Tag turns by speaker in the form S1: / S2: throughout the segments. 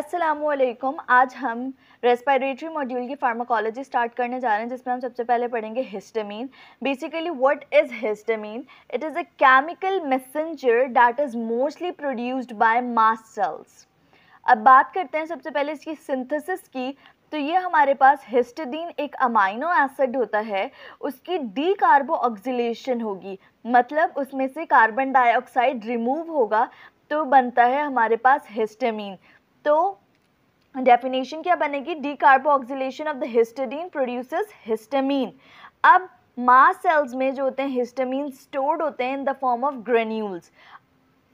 S1: असलम आज हम respiratory module की फार्माकोलॉजी स्टार्ट करने जा रहे हैं जिसमें हम सबसे पहले पढ़ेंगे histamine basically what is histamine it is a chemical messenger that is mostly produced by mast cells अब बात करते हैं सबसे पहले इसकी सिंथेसिस की तो ये हमारे पास हिस्टडीन एक अमाइनो एसिड होता है उसकी डी कार्बो होगी मतलब उसमें से कार्बन डाइऑक्साइड रिमूव होगा तो बनता है हमारे पास हिस्टामीन तो डेफिनेशन क्या बनेगी D decarboxylation of the histidine produces histamine अब मास सेल्स में जो होते हैं हिस्टामीन स्टोर्ड होते हैं in the form of granules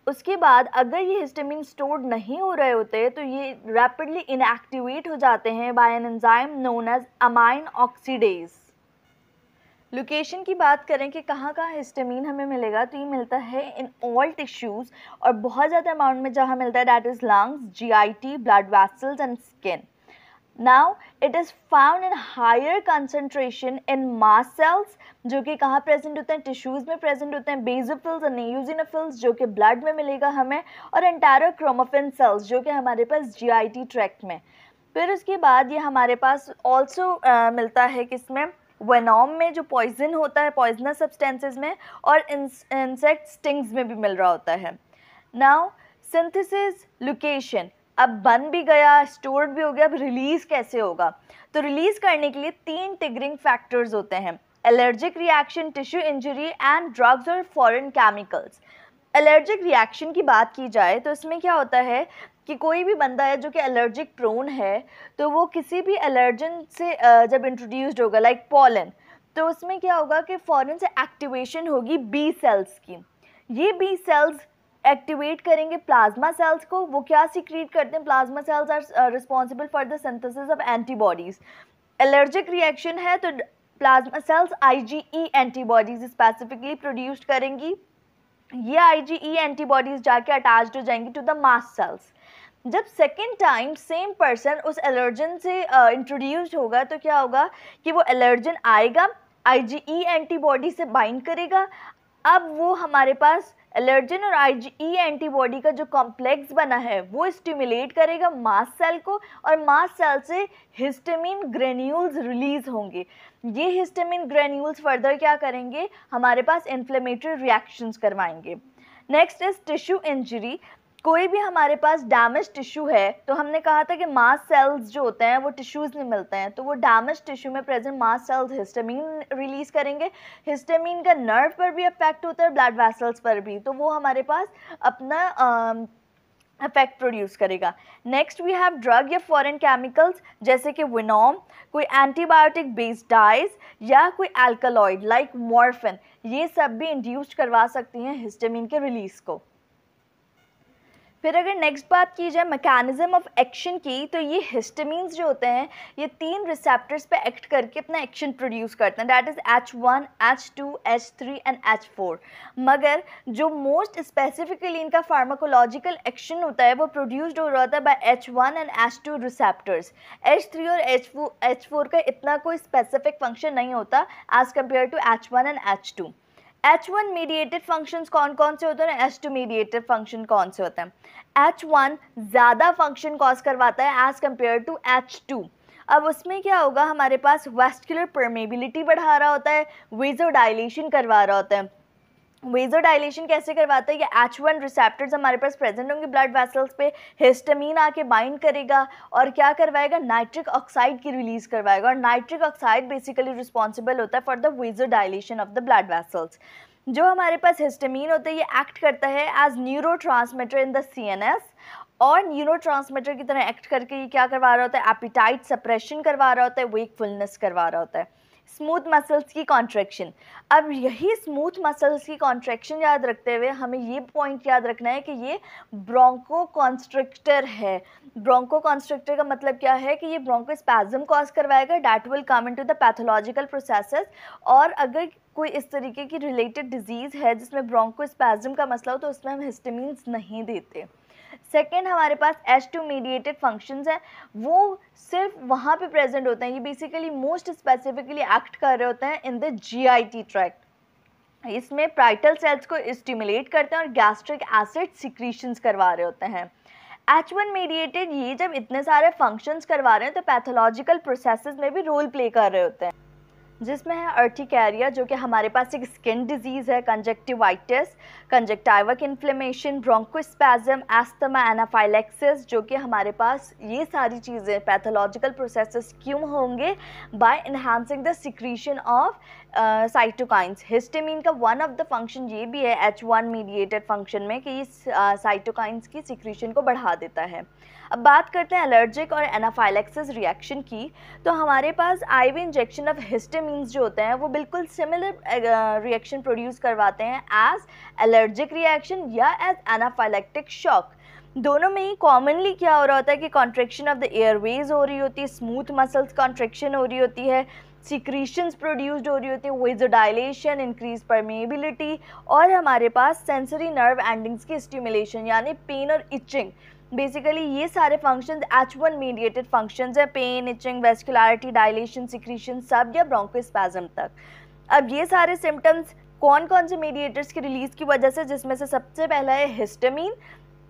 S1: उसके बाद अगर ये हिस्टामिन स्टोर्ड नहीं हो रहे होते तो ये रैपिडली इनएक्टिवेट हो जाते हैं by an enzyme known as amine oxidase location की बात करें कि कहाँ कहाँ हिस्टामिन हमें मिलेगा तो ये मिलता है इन ऑल टिश्यूज़ और बहुत ज़्यादा अमाउंट में जहाँ मिलता है डैट इज़ लंग्स टी blood vessels and skin now it is found in higher concentration in mast cells जो कि कहाँ प्रेजेंट होते हैं टिश्यूज़ में प्रेजेंट होते हैं बेजोफिल्स और न्यूजिनोफिल्स जो कि ब्लड में मिलेगा हमें और क्रोमोफिन सेल्स जो कि हमारे पास जी आई टी ट्रैक्ट में फिर उसके बाद ये हमारे पास ऑल्सो uh, मिलता है किसमें वेनॉम में जो पॉइजन होता है पॉइजनस सब्सटेंसेस में और इंसेक्ट स्टिंग्स में भी मिल रहा होता है नाउ सिंथेसिस लोकेशन अब बन भी गया स्टोर्ड भी हो गया अब रिलीज़ कैसे होगा तो रिलीज़ करने के लिए तीन टिगरिंग फैक्टर्स होते हैं allergic reaction tissue injury and drugs और फॉरेन केमिकल्स एलर्जिक रिएक्शन की बात की जाए तो इसमें क्या होता है कि कोई भी बंदा है जो कि एलर्जिक प्रोन है तो वो किसी भी एलर्जन से जब इंट्रोड्यूस्ड होगा लाइक पॉलन तो उसमें क्या होगा कि फ़ौरन से एक्टिवेशन होगी बी सेल्स की ये बी सेल्स एक्टिवेट करेंगे प्लाज्मा सेल्स को वो क्या सिक्रीट करते हैं plasma cells are responsible for the synthesis of antibodies allergic reaction है तो plasma cells IgE antibodies specifically produced करेंगी ये आईजीई एंटीबॉडीज़ e जाके अटैच्ड हो जाएंगी टू द मास्ट सेल्स जब सेकेंड टाइम सेम पर्सन उस एलर्जन से इंट्रोड्यूस्ड uh, होगा तो क्या होगा कि वो एलर्जन आएगा आई एंटीबॉडी e से बाइंड करेगा अब वो हमारे पास एलर्जन और आई एंटीबॉडी e का जो कॉम्प्लेक्स बना है वो स्टिमुलेट करेगा मास सेल को और मास सेल से हिस्टेमिन ग्रेन्यूल्स रिलीज होंगे ये हिस्टेमिन ग्रेन्यूल्स फर्दर क्या करेंगे हमारे पास इन्फ्लेमेटरी रिएक्शंस करवाएंगे नेक्स्ट इज टिश्यू इंजरी कोई भी हमारे पास डैमेज टिश्यू है तो हमने कहा था कि मास सेल्स जो होते हैं वो टिश्यूज़ में मिलते हैं तो वो डैमेज टिश्यू में present mast cells histamine release करेंगे हिस्टामिन का नर्व पर भी अफेक्ट होता है ब्लड वेसल्स पर भी तो वो हमारे पास अपना आ, इफेक्ट प्रोड्यूस करेगा नेक्स्ट वी हैव ड्रग या फॉरेन केमिकल्स जैसे कि विनोम कोई एंटीबायोटिक बेस्ड डाइज या कोई एल्कलॉइड लाइक मॉर्फिन ये सब भी इंड्यूस्ड करवा सकती हैं हिस्टामिन के रिलीज को फिर अगर नेक्स्ट बात की जाए मैकेनिज्म ऑफ एक्शन की तो ये हिस्टमीन्स जो होते हैं ये तीन रिसेप्टर्स पे एक्ट करके अपना एक्शन प्रोड्यूस करते हैं that is H one H two H three and H four मगर जो मोस्ट स्पेसिफिकली इनका फार्माकोलॉजिकल एक्शन होता है वो प्रोड्यूस्ड हो रहा होता है by H one and H two receptors H three और एच एच फोर का इतना कोई स्पेसिफिक फंक्शन नहीं होता as compared to H one and H two H one mediated function कौन कौन से होते हैं एच टू मीडिएटेड फंक्शन कौन से होते हैं एच वन ज़्यादा फंक्शन कॉज करवाता है as compared to H two अब उसमें क्या होगा हमारे पास वेस्कुलर परमेबिलिटी बढ़ा रहा होता है वेजो डायलेशन करवा रहा होता है वेजो डायलेशन कैसे करवाता है ये एच वन रिसेप्टर्स हमारे पास प्रेजेंट होंगे ब्लड वेसल्स पे हिस्टमीन आके बाइंड करेगा और क्या करवाएगा नाइट्रिक ऑक्साइड की रिलीज करवाएगा और नाइट्रिक ऑक्साइड बेसिकली रिस्पॉन्सिबल होता है for the vasodilation of the blood vessels जो हमारे पास हिस्टमिन होता है ये एक्ट करता है as neuro in the C N S और न्यूरो की तरह एक्ट करके ये क्या करवा रहा होता है एपिटाइट सप्रेशन करवा रहा होता है वेकफुलनेस करवा रहा होता है स्मूथ मसल्स की कॉन्ट्रैक्शन अब यही स्मूथ मसल्स की कॉन्ट्रैक्शन याद रखते हुए हमें ये पॉइंट याद रखना है कि ये ब्रोंको कॉन्स्ट्रिक्टर है ब्रोंको कॉन्स्ट्रिक्टर का मतलब क्या है कि ये ब्रोंको स्पैजम कॉज करवाएगा that will come into the pathological processes और अगर कोई इस तरीके की रिलेटेड डिजीज़ है जिसमें ब्रोंको स्पैजम का मसला हो तो उसमें हम हिस्टमीन्स नहीं देते सेकेंड हमारे पास एच टू मीडिएटेड फंक्शंस हैं वो सिर्फ वहाँ पे प्रेजेंट होते हैं ये बेसिकली मोस्ट स्पेसिफिकली एक्ट कर रहे होते हैं इन द जीआईटी ट्रैक्ट इसमें प्राइटल सेल्स को स्टिमुलेट करते हैं और गैस्ट्रिक एसिड सिक्रीशंस करवा रहे होते हैं एच वन मीडिएटेड ये जब इतने सारे फंक्शंस करवा रहे हैं तो पैथोलॉजिकल प्रोसेसेस में भी रोल प्ले कर रहे होते हैं जिसमें है अर्टिकैरिया जो कि हमारे पास एक स्किन डिजीज़ है conjunctivitis conjunctival inflammation bronchospasm asthma anaphylaxis जो कि हमारे पास ये सारी चीज़ें पैथोलॉजिकल प्रोसेसेस क्यों होंगे by enhancing the secretion of cytokines histamine का वन ऑफ द फंक्शन ये भी है एच वन मीडिएटेड फंक्शन में कि ये साइटोकाइंस की सिक्रीशन को बढ़ा देता है अब बात करते हैं एलर्जिक और एनाफाइलेक्सिस रिएक्शन की तो हमारे पास आईवी इंजेक्शन ऑफ हिस्टेमीन्स जो होते हैं वो बिल्कुल सिमिलर रिएक्शन प्रोड्यूस करवाते हैं एज एलर्जिक रिएक्शन या एज एनाफाइलेक्टिक शॉक दोनों में ही कॉमनली क्या हो रहा होता है कि कॉन्ट्रेक्शन ऑफ द एयरवेज हो रही होती है स्मूथ मसल्स कॉन्ट्रेक्शन हो रही होती है सिक्रीशंस प्रोड्यूस्ड हो रही होती है डायलेशन इंक्रीज परमेबिलिटी और हमारे पास सेंसरी नर्व एंडिंग्स की स्टिमुलेशन यानी पेन और इचिंग बेसिकली ये सारे function H one mediated function है pain itching vascularity dilation secretion सब या ब्रोंकोस्पैज्म तक अब ये सारे सिम्टम्स कौन कौन से मीडिएटर्स की रिलीज की वजह से जिसमें से सबसे पहला है histamine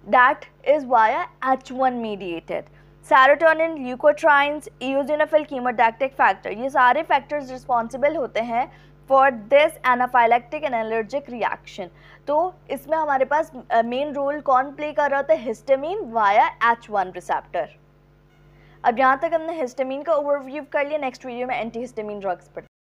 S1: that is via H1 mediated. Serotonin leukotrienes eosinophil chemotactic factor ये सारे फैक्टर्स रिस्पॉन्सिबल होते हैं for this anaphylactic and allergic reaction तो इसमें हमारे पास मेन रोल कौन प्ले कर रहा होता है histamine via H one receptor अब यहाँ तक हमने हिस्टामिन का ओवरव्यू कर लिया नेक्स्ट वीडियो में एंटी हिस्टामिन ड्रग्स पर